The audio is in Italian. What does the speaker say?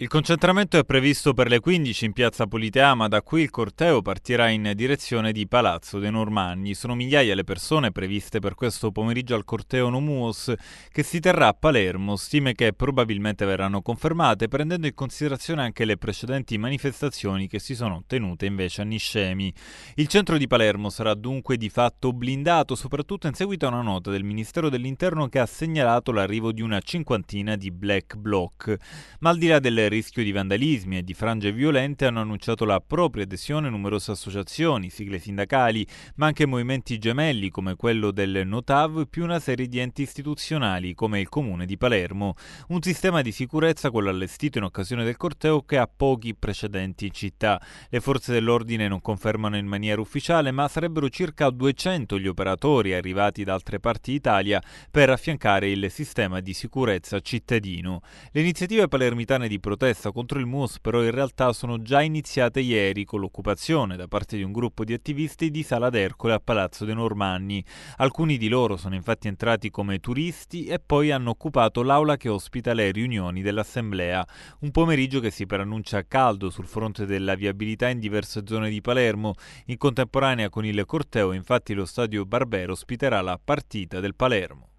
Il concentramento è previsto per le 15 in piazza Politea, ma da qui il corteo partirà in direzione di Palazzo dei Normanni. Sono migliaia le persone previste per questo pomeriggio al corteo Nomuos che si terrà a Palermo, stime che probabilmente verranno confermate prendendo in considerazione anche le precedenti manifestazioni che si sono tenute invece a Niscemi. Il centro di Palermo sarà dunque di fatto blindato, soprattutto in seguito a una nota del Ministero dell'Interno che ha segnalato l'arrivo di una cinquantina di black bloc. Ma al di là delle rischio di vandalismi e di frange violente hanno annunciato la propria adesione numerose associazioni, sigle sindacali, ma anche movimenti gemelli come quello del Notav e più una serie di enti istituzionali come il Comune di Palermo. Un sistema di sicurezza quello allestito in occasione del corteo che ha pochi precedenti in città. Le forze dell'ordine non confermano in maniera ufficiale ma sarebbero circa 200 gli operatori arrivati da altre parti d'Italia per affiancare il sistema di sicurezza cittadino. Le iniziative palermitane di protezione protesta contro il MUS però in realtà sono già iniziate ieri con l'occupazione da parte di un gruppo di attivisti di Sala d'Ercole a Palazzo dei Normanni. Alcuni di loro sono infatti entrati come turisti e poi hanno occupato l'aula che ospita le riunioni dell'Assemblea. Un pomeriggio che si preannuncia caldo sul fronte della viabilità in diverse zone di Palermo. In contemporanea con il corteo infatti lo stadio Barbero ospiterà la partita del Palermo.